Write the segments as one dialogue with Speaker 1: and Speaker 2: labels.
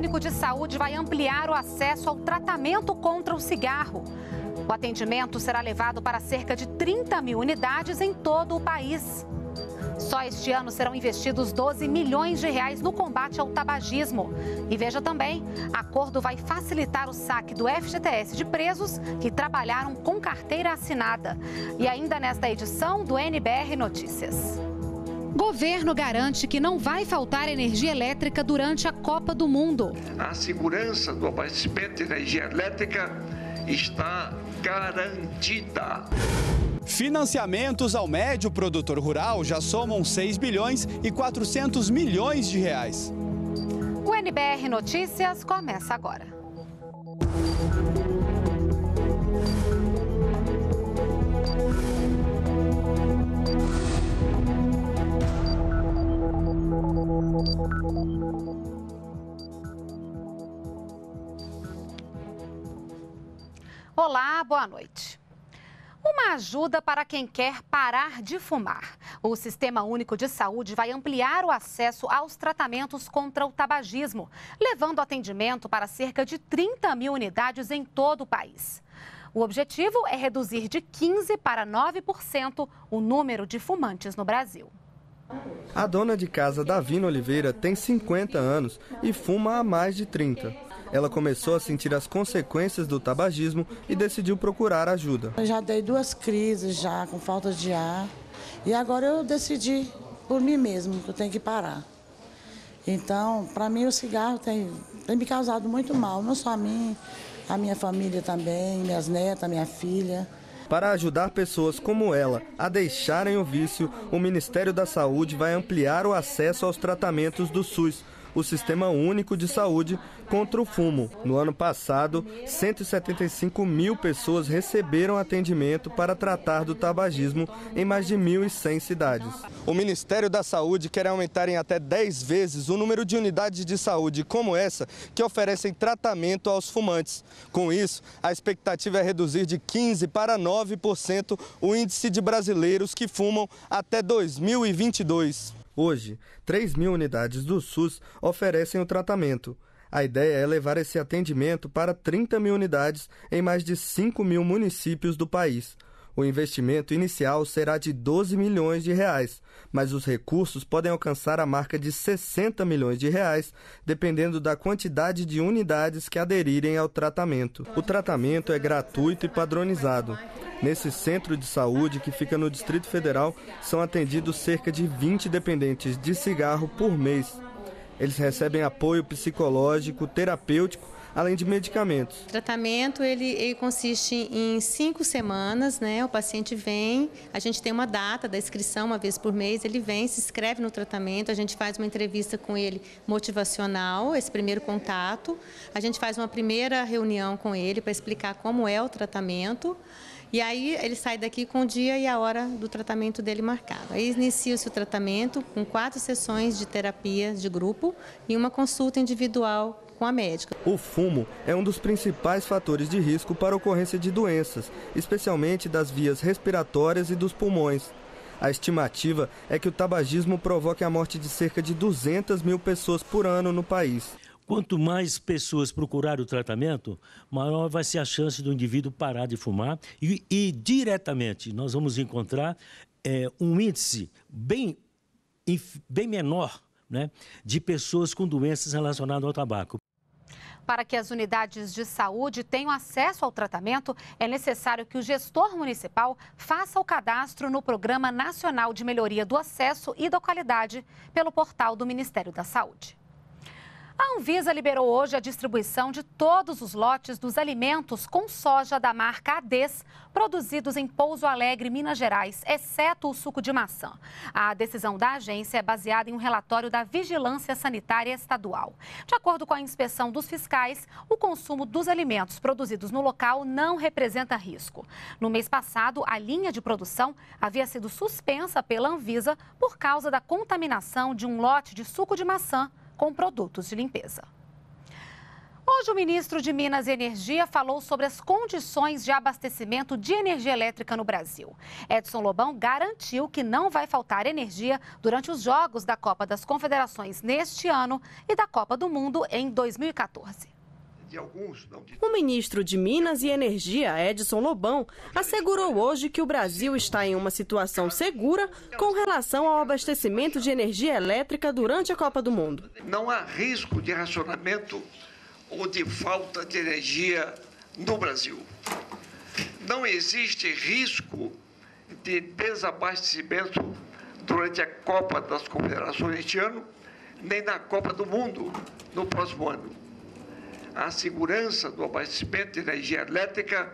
Speaker 1: Único de Saúde vai ampliar o acesso ao tratamento contra o cigarro. O atendimento será levado para cerca de 30 mil unidades em todo o país. Só este ano serão investidos 12 milhões de reais no combate ao tabagismo. E veja também, acordo vai facilitar o saque do FGTS de presos que trabalharam com carteira assinada. E ainda nesta edição do NBR Notícias. Governo garante que não vai faltar energia elétrica durante a Copa do Mundo.
Speaker 2: A segurança do abastecimento de energia elétrica está garantida.
Speaker 3: Financiamentos ao médio produtor rural já somam 6 bilhões e 400 milhões de reais.
Speaker 1: O NBR Notícias começa agora. Olá, boa noite. Uma ajuda para quem quer parar de fumar. O Sistema Único de Saúde vai ampliar o acesso aos tratamentos contra o tabagismo, levando atendimento para cerca de 30 mil unidades em todo o país. O objetivo é reduzir de 15% para 9% o número de fumantes no Brasil.
Speaker 4: A dona de casa Davina Oliveira tem 50 anos e fuma há mais de 30. Ela começou a sentir as consequências do tabagismo e decidiu procurar ajuda.
Speaker 5: Eu já dei duas crises já com falta de ar e agora eu decidi por mim mesmo que eu tenho que parar. Então, para mim o cigarro tem, tem me causado muito mal, não só a mim, a minha família também, minhas netas, minha filha.
Speaker 4: Para ajudar pessoas como ela a deixarem o vício, o Ministério da Saúde vai ampliar o acesso aos tratamentos do SUS o Sistema Único de Saúde contra o Fumo. No ano passado, 175 mil pessoas receberam atendimento para tratar do tabagismo em mais de 1.100 cidades. O Ministério da Saúde quer aumentar em até 10 vezes o número de unidades de saúde como essa que oferecem tratamento aos fumantes. Com isso, a expectativa é reduzir de 15 para 9% o índice de brasileiros que fumam até 2022. Hoje, 3 mil unidades do SUS oferecem o tratamento. A ideia é levar esse atendimento para 30 mil unidades em mais de 5 mil municípios do país. O investimento inicial será de 12 milhões de reais, mas os recursos podem alcançar a marca de 60 milhões de reais, dependendo da quantidade de unidades que aderirem ao tratamento. O tratamento é gratuito e padronizado. Nesse centro de saúde, que fica no Distrito Federal, são atendidos cerca de 20 dependentes de cigarro por mês. Eles recebem apoio psicológico, terapêutico além de medicamentos. O
Speaker 6: tratamento ele, ele consiste em cinco semanas, né? O paciente vem, a gente tem uma data da inscrição uma vez por mês, ele vem, se inscreve no tratamento, a gente faz uma entrevista com ele motivacional, esse primeiro contato, a gente faz uma primeira reunião com ele para explicar como é o tratamento. E aí ele sai daqui com o dia e a hora do tratamento dele marcado. Aí inicia-se o tratamento com quatro sessões de terapia de grupo e uma consulta individual com a médica.
Speaker 4: O fumo é um dos principais fatores de risco para a ocorrência de doenças, especialmente das vias respiratórias e dos pulmões. A estimativa é que o tabagismo provoque a morte de cerca de 200 mil pessoas por ano no país. Quanto mais pessoas procurarem o tratamento, maior vai ser a chance do indivíduo
Speaker 7: parar de fumar e, e diretamente nós vamos encontrar é, um índice bem, bem menor né, de pessoas com doenças relacionadas ao tabaco
Speaker 1: para que as unidades de saúde tenham acesso ao tratamento, é necessário que o gestor municipal faça o cadastro no Programa Nacional de Melhoria do Acesso e da Qualidade, pelo portal do Ministério da Saúde. A Anvisa liberou hoje a distribuição de todos os lotes dos alimentos com soja da marca Ades, produzidos em Pouso Alegre, Minas Gerais, exceto o suco de maçã. A decisão da agência é baseada em um relatório da Vigilância Sanitária Estadual. De acordo com a inspeção dos fiscais, o consumo dos alimentos produzidos no local não representa risco. No mês passado, a linha de produção havia sido suspensa pela Anvisa por causa da contaminação de um lote de suco de maçã com produtos de limpeza. Hoje, o ministro de Minas e Energia falou sobre as condições de abastecimento de energia elétrica no Brasil. Edson Lobão garantiu que não vai faltar energia durante os jogos da Copa das Confederações neste ano e da Copa do Mundo em 2014 de alguns, não de... O ministro de Minas e Energia,
Speaker 6: Edson Lobão, assegurou hoje que o Brasil está em uma situação segura com relação ao abastecimento de energia elétrica durante a Copa do Mundo.
Speaker 2: Não há risco de racionamento ou de falta de energia no Brasil. Não existe risco de desabastecimento durante a Copa das Confederações este ano, nem na Copa do Mundo no próximo ano a segurança do abastecimento de energia elétrica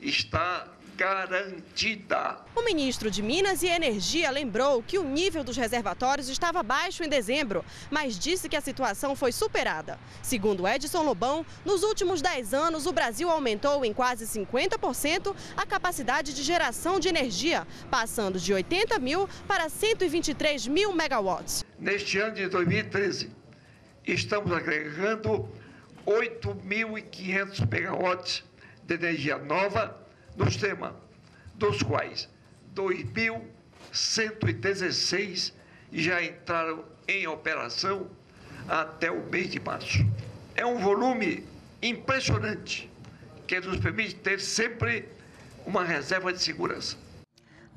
Speaker 2: está garantida.
Speaker 6: O ministro de Minas e Energia lembrou que o nível dos reservatórios estava baixo em dezembro, mas disse que a situação foi superada. Segundo Edson Lobão, nos últimos 10 anos o Brasil aumentou em quase 50% a capacidade de geração de energia, passando de 80 mil para 123 mil megawatts.
Speaker 2: Neste ano de 2013, estamos agregando 8.500 megawatts de energia nova no sistema, dos quais 2.116 já entraram em operação até o mês de março. É um volume impressionante que nos permite ter sempre uma reserva de segurança.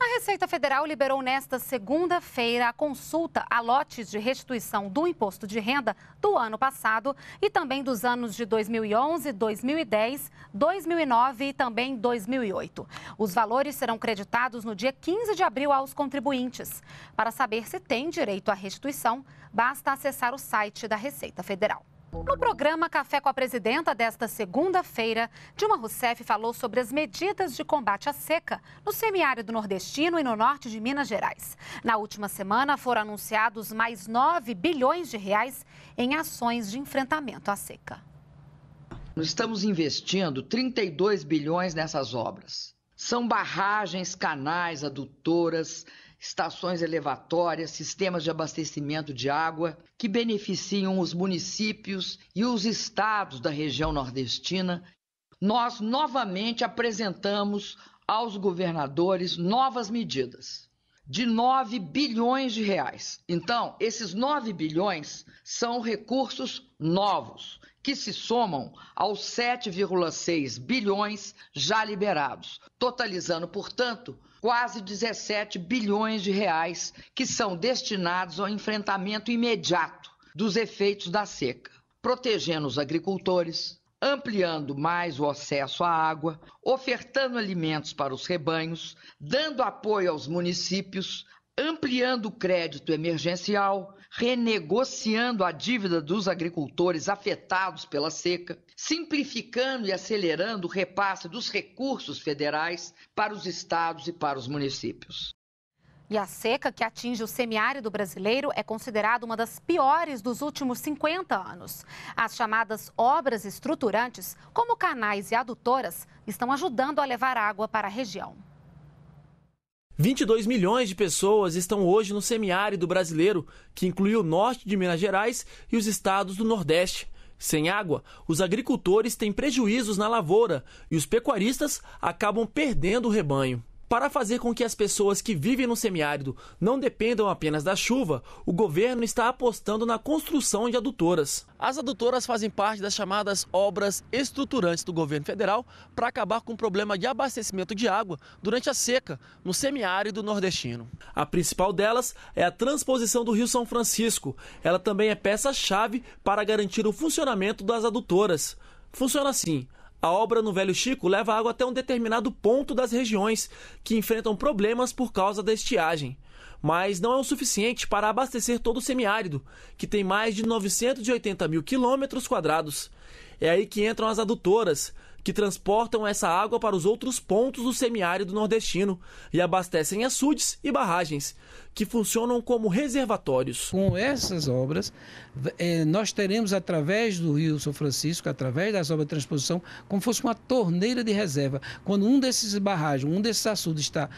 Speaker 1: A Receita Federal liberou nesta segunda-feira a consulta a lotes de restituição do imposto de renda do ano passado e também dos anos de 2011, 2010, 2009 e também 2008. Os valores serão creditados no dia 15 de abril aos contribuintes. Para saber se tem direito à restituição, basta acessar o site da Receita Federal. No programa Café com a Presidenta desta segunda-feira, Dilma Rousseff falou sobre as medidas de combate à seca no semiárido nordestino e no norte de Minas Gerais. Na última semana, foram anunciados mais 9 bilhões de reais em ações de enfrentamento à seca.
Speaker 8: Nós estamos investindo 32 bilhões nessas obras. São barragens, canais, adutoras, estações elevatórias, sistemas de abastecimento de água, que beneficiam os municípios e os estados da região nordestina, nós novamente apresentamos aos governadores novas medidas de 9 bilhões de reais. Então, esses 9 bilhões são recursos novos que se somam aos 7,6 bilhões já liberados, totalizando, portanto, quase 17 bilhões de reais que são destinados ao enfrentamento imediato dos efeitos da seca, protegendo os agricultores, ampliando mais o acesso à água, ofertando alimentos para os rebanhos, dando apoio aos municípios, ampliando o crédito emergencial, renegociando a dívida dos agricultores afetados pela seca, simplificando e acelerando o repasse dos recursos federais para os estados e para os municípios.
Speaker 1: E a seca que atinge o semiárido brasileiro é considerada uma das piores dos últimos 50 anos. As chamadas obras estruturantes, como canais e adutoras, estão ajudando a levar água para a região.
Speaker 7: 22 milhões de pessoas estão hoje no semiárido brasileiro, que inclui o norte de Minas Gerais e os estados do Nordeste. Sem água, os agricultores têm prejuízos na lavoura e os pecuaristas acabam perdendo o rebanho. Para fazer com que as pessoas que vivem no semiárido não dependam apenas da chuva, o governo está apostando na construção de adutoras. As adutoras fazem parte das chamadas obras estruturantes do governo federal para acabar com o problema de abastecimento de água durante a seca no semiárido nordestino. A principal delas é a transposição do Rio São Francisco. Ela também é peça-chave para garantir o funcionamento das adutoras. Funciona assim: a obra no Velho Chico leva água até um determinado ponto das regiões que enfrentam problemas por causa da estiagem. Mas não é o suficiente para abastecer todo o semiárido, que tem mais de 980 mil quilômetros quadrados. É aí que entram as adutoras, que transportam essa água para os outros pontos do semiárido nordestino e abastecem açudes e barragens, que funcionam como reservatórios. Com essas obras, eh, nós teremos, através do Rio São Francisco, através das obras de transposição, como fosse uma torneira de reserva. Quando um desses barragens, um desses açudes está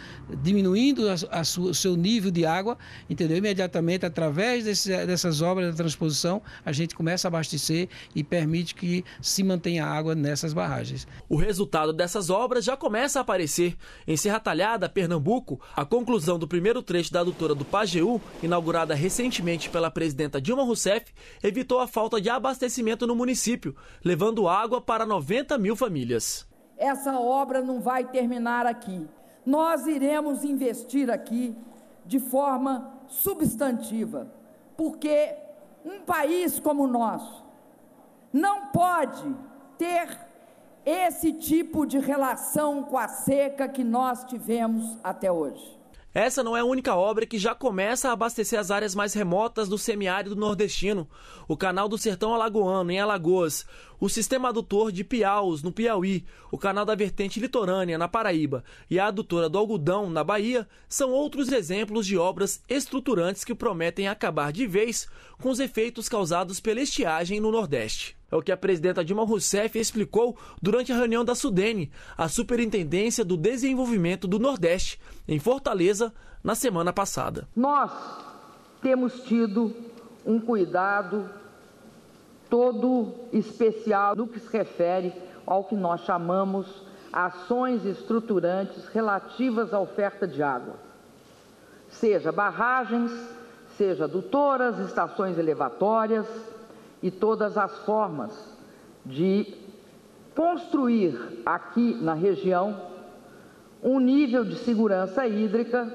Speaker 7: diminuindo a, o seu nível de água, entendeu? Imediatamente, através desse, dessas obras de transposição, a gente começa a abastecer e permite que se mantenha água nessas barragens. O resultado dessas obras já começa a aparecer. Em Serra Talhada, Pernambuco, a conclusão do primeiro trecho da doutora infraestrutura do PAGEU, inaugurada recentemente pela presidenta Dilma Rousseff, evitou a falta de abastecimento no município, levando água para 90 mil famílias.
Speaker 8: Essa obra não vai terminar aqui. Nós iremos investir aqui de forma substantiva, porque um país como o nosso não pode ter esse tipo de relação com a seca que nós tivemos até hoje.
Speaker 7: Essa não é a única obra que já começa a abastecer as áreas mais remotas do semiárido nordestino. O Canal do Sertão Alagoano, em Alagoas, o sistema adutor de Piaus, no Piauí, o canal da vertente litorânea, na Paraíba, e a adutora do algodão, na Bahia, são outros exemplos de obras estruturantes que prometem acabar de vez com os efeitos causados pela estiagem no Nordeste. É o que a presidenta Dilma Rousseff explicou durante a reunião da Sudene, a Superintendência do Desenvolvimento do Nordeste, em Fortaleza, na semana passada. Nós
Speaker 8: temos tido um cuidado todo especial no que se refere ao que nós chamamos ações estruturantes relativas à oferta de água, seja barragens, seja adutoras, estações elevatórias e todas as formas de construir aqui na região um nível de segurança hídrica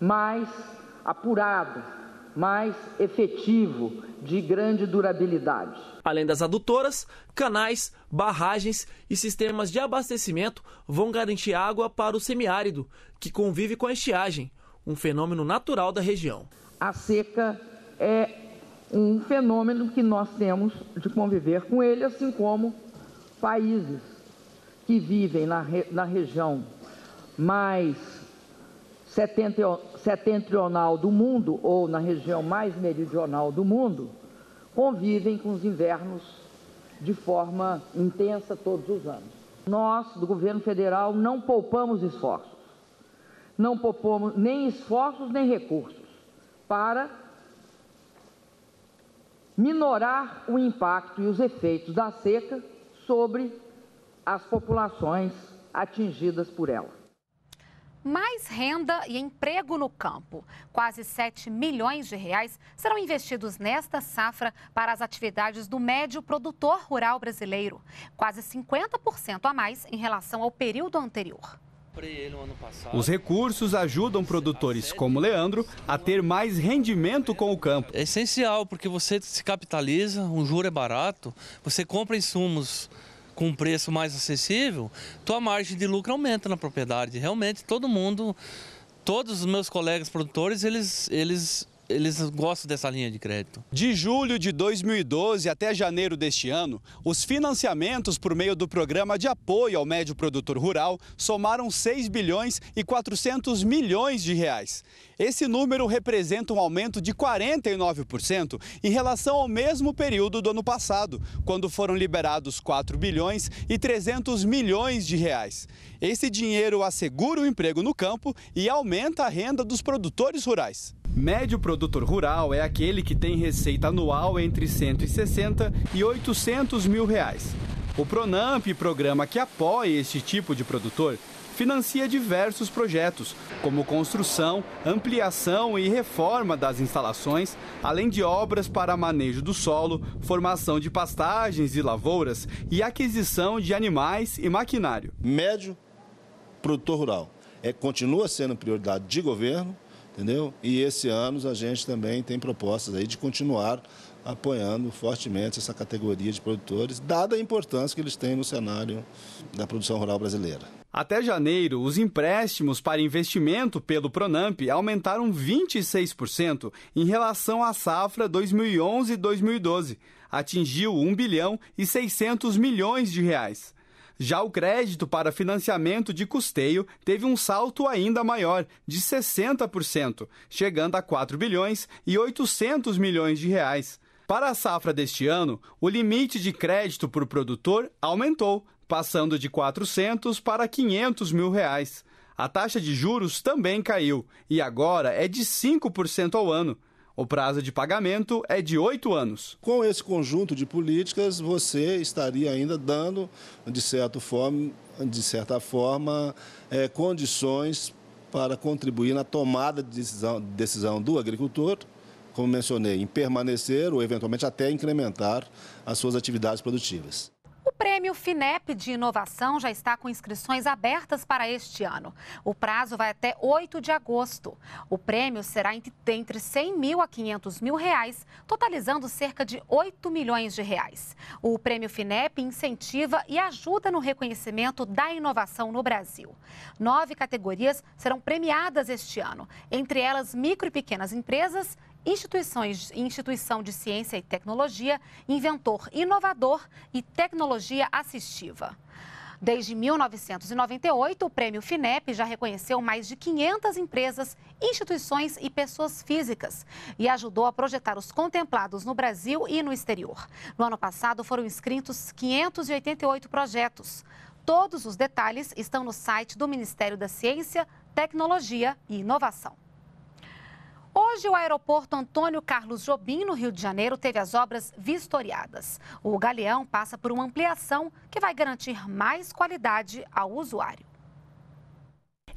Speaker 8: mais
Speaker 7: apurado, mais efetivo, de grande durabilidade. Além das adutoras, canais, barragens e sistemas de abastecimento vão garantir água para o semiárido, que convive com a estiagem, um fenômeno natural da região.
Speaker 8: A seca é um fenômeno que nós temos de conviver com ele, assim como países que vivem na, re, na região mais 70, setentrional é do mundo, ou na região mais meridional do mundo, convivem com os invernos de forma intensa todos os anos. Nós, do governo federal, não poupamos esforços, não poupamos nem esforços nem recursos para minorar o impacto e os efeitos da seca sobre as populações atingidas por ela
Speaker 1: mais renda e emprego no campo. Quase 7 milhões de reais serão investidos nesta safra para as atividades do médio produtor rural brasileiro, quase 50% a mais em relação ao período anterior.
Speaker 2: Os
Speaker 3: recursos ajudam produtores como Leandro a ter mais rendimento com o campo. É essencial porque você se capitaliza, um juro é barato, você compra insumos com um preço mais acessível, tua margem de lucro aumenta na propriedade. Realmente todo mundo, todos os meus colegas produtores, eles, eles eles gostam dessa linha de crédito. De julho de 2012 até janeiro deste ano, os financiamentos por meio do Programa de Apoio ao Médio Produtor Rural somaram 6 bilhões e 400 milhões de reais. Esse número representa um aumento de 49% em relação ao mesmo período do ano passado, quando foram liberados 4 bilhões e 300 milhões de reais. Esse dinheiro assegura o emprego no campo e aumenta a renda dos produtores rurais. Médio produtor rural é aquele que tem receita anual entre 160 e 800 mil reais. O Pronamp, programa que apoia este tipo de produtor, financia diversos projetos, como construção, ampliação e reforma das instalações, além de obras para manejo do solo, formação de pastagens e lavouras e aquisição de animais e maquinário. Médio produtor rural é, continua sendo prioridade de governo entendeu? E esse ano a gente também tem propostas aí de continuar apoiando fortemente essa categoria de produtores, dada a importância que eles têm no cenário da produção rural brasileira. Até janeiro, os empréstimos para investimento pelo Pronamp aumentaram 26% em relação à safra 2011-2012. Atingiu 1 bilhão e 600 milhões de reais. Já o crédito para financiamento de custeio teve um salto ainda maior, de 60%, chegando a 4 bilhões e 800 milhões de reais. Para a safra deste ano, o limite de crédito por produtor aumentou, passando de 400 para 500 mil reais. A taxa de juros também caiu e agora é de 5% ao ano. O prazo de pagamento é de oito anos. Com esse conjunto de políticas, você estaria ainda dando, de, certo forma, de certa forma, é, condições para contribuir na tomada de decisão, decisão do agricultor, como mencionei, em permanecer ou eventualmente até incrementar as suas atividades produtivas.
Speaker 1: O Prêmio FINEP de Inovação já está com inscrições abertas para este ano. O prazo vai até 8 de agosto. O prêmio será entre 100 mil a 500 mil reais, totalizando cerca de 8 milhões de reais. O Prêmio FINEP incentiva e ajuda no reconhecimento da inovação no Brasil. Nove categorias serão premiadas este ano, entre elas micro e pequenas empresas instituições, instituição de ciência e tecnologia, inventor inovador e tecnologia assistiva. Desde 1998, o Prêmio FINEP já reconheceu mais de 500 empresas, instituições e pessoas físicas e ajudou a projetar os contemplados no Brasil e no exterior. No ano passado, foram inscritos 588 projetos. Todos os detalhes estão no site do Ministério da Ciência, Tecnologia e Inovação. Hoje, o aeroporto Antônio Carlos Jobim, no Rio de Janeiro, teve as obras vistoriadas. O galeão passa por uma ampliação que vai garantir mais qualidade ao usuário.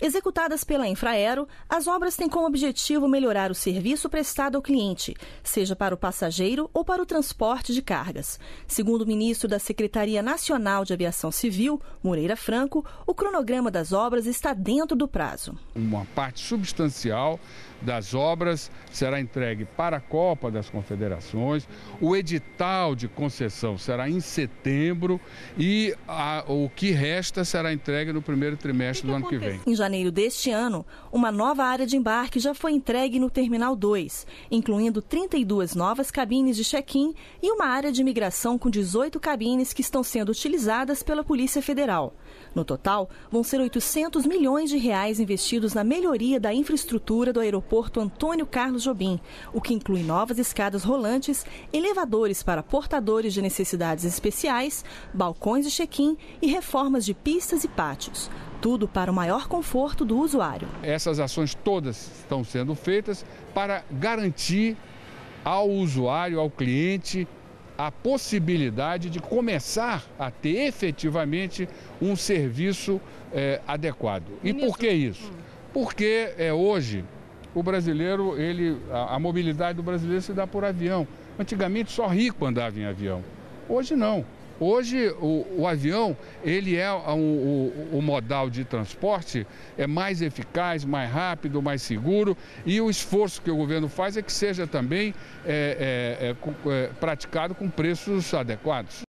Speaker 6: Executadas pela Infraero, as obras têm como objetivo melhorar o serviço prestado ao cliente, seja para o passageiro ou para o transporte de cargas. Segundo o ministro da Secretaria Nacional de Aviação Civil, Moreira Franco, o cronograma das obras está dentro do prazo.
Speaker 5: Uma parte substancial das obras será entregue para a Copa das Confederações, o edital de concessão será em setembro e a, o que resta será entregue no primeiro trimestre que do que ano que vem
Speaker 6: janeiro deste ano, uma nova área de embarque já foi entregue no Terminal 2, incluindo 32 novas cabines de check-in e uma área de imigração com 18 cabines que estão sendo utilizadas pela Polícia Federal. No total, vão ser 800 milhões de reais investidos na melhoria da infraestrutura do aeroporto Antônio Carlos Jobim, o que inclui novas escadas rolantes, elevadores para portadores de necessidades especiais, balcões de check-in e reformas de pistas e pátios tudo para o maior conforto do usuário.
Speaker 5: Essas ações todas estão sendo feitas para garantir ao usuário, ao cliente, a possibilidade de começar a ter efetivamente um serviço é, adequado. E por que isso? Hum. Porque é, hoje o brasileiro, ele, a, a mobilidade do brasileiro se dá por avião. Antigamente só rico andava em avião. Hoje não. Hoje o, o avião ele é o, o, o modal de transporte é mais eficaz, mais rápido, mais seguro e o esforço que o governo faz é que seja também é, é, é, é praticado com preços adequados.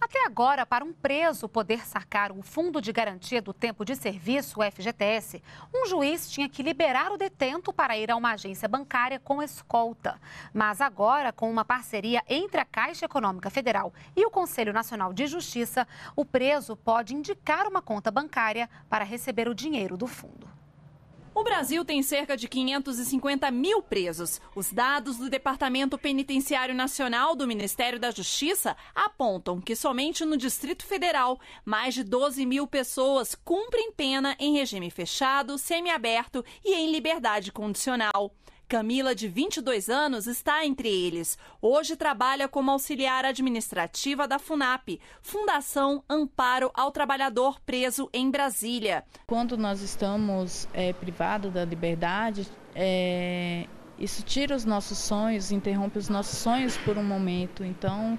Speaker 1: Até agora, para um preso poder sacar o Fundo de Garantia do Tempo de Serviço, o FGTS, um juiz tinha que liberar o detento para ir a uma agência bancária com escolta. Mas agora, com uma parceria entre a Caixa Econômica Federal e o Conselho Nacional de Justiça, o preso pode indicar uma conta bancária para receber o dinheiro do fundo.
Speaker 9: O Brasil tem cerca de 550 mil presos. Os dados do Departamento Penitenciário Nacional do Ministério da Justiça apontam que somente no Distrito Federal, mais de 12 mil pessoas cumprem pena em regime fechado, semiaberto e em liberdade condicional. Camila, de 22 anos, está entre eles. Hoje trabalha como auxiliar administrativa da FUNAP, Fundação Amparo ao Trabalhador Preso em Brasília.
Speaker 6: Quando nós estamos é, privados da liberdade, é, isso tira os nossos sonhos, interrompe os nossos sonhos por um momento. Então,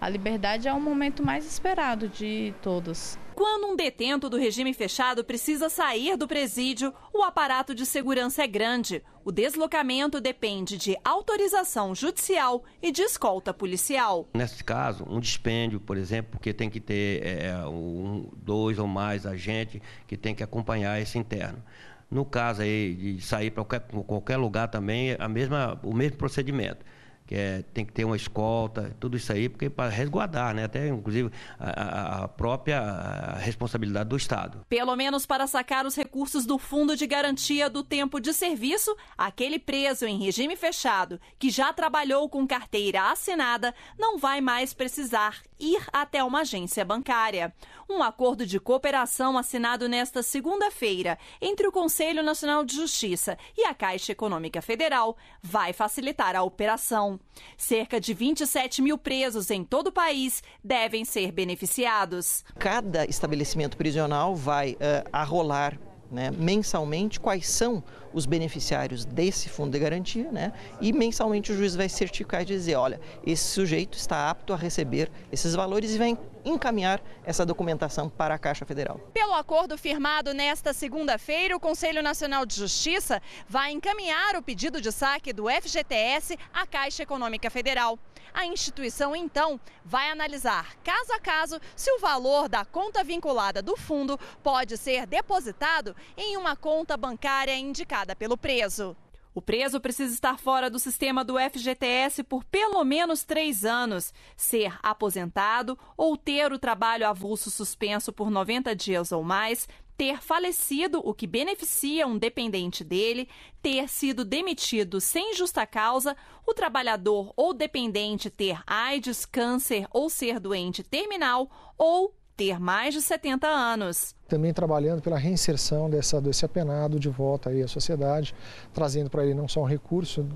Speaker 6: a liberdade é o momento mais esperado de todos.
Speaker 9: Quando um detento do regime fechado precisa sair do presídio, o aparato de segurança é grande. O deslocamento depende de autorização judicial e de escolta policial.
Speaker 2: Nesse caso, um dispêndio, por exemplo, porque tem que ter é, é um, dois ou mais agentes que tem que acompanhar esse interno. No caso aí de sair para qualquer, qualquer lugar também, é a mesma, o mesmo procedimento que é, tem que ter uma escolta, tudo isso aí, porque para resguardar, né? Até inclusive a, a própria responsabilidade do Estado.
Speaker 9: Pelo menos para sacar os recursos do Fundo de Garantia do Tempo de Serviço, aquele preso em regime fechado que já trabalhou com carteira assinada não vai mais precisar ir até uma agência bancária. Um acordo de cooperação assinado nesta segunda-feira entre o Conselho Nacional de Justiça e a Caixa Econômica Federal vai facilitar a operação. Cerca de 27 mil presos em todo o país devem ser beneficiados. Cada estabelecimento prisional vai uh, arrolar né, mensalmente quais são os beneficiários desse fundo de garantia, né, e mensalmente o juiz vai certificar e dizer, olha, esse sujeito está apto a receber esses valores e vai encaminhar essa documentação para a Caixa Federal. Pelo acordo firmado nesta segunda-feira, o Conselho Nacional de Justiça vai encaminhar o pedido de saque do FGTS à Caixa Econômica Federal. A instituição, então, vai analisar caso a caso se o valor da conta vinculada do fundo pode ser depositado em uma conta bancária indicada pelo preso. O preso precisa estar fora do sistema do FGTS por pelo menos três anos, ser aposentado ou ter o trabalho avulso suspenso por 90 dias ou mais, ter falecido, o que beneficia um dependente dele, ter sido demitido sem justa causa, o trabalhador ou dependente ter AIDS, câncer ou ser doente terminal ou ter mais de 70 anos.
Speaker 2: Também trabalhando pela reinserção dessa, desse apenado de volta aí à sociedade, trazendo para ele não só um recurso,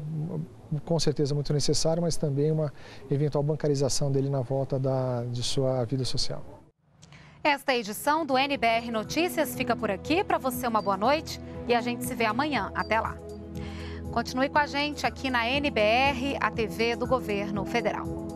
Speaker 2: com certeza muito necessário, mas também uma eventual bancarização dele na volta da, de sua vida social.
Speaker 1: Esta edição do NBR Notícias fica por aqui. Para você, uma boa noite e a gente se vê amanhã. Até lá. Continue com a gente aqui na NBR, a TV do Governo Federal.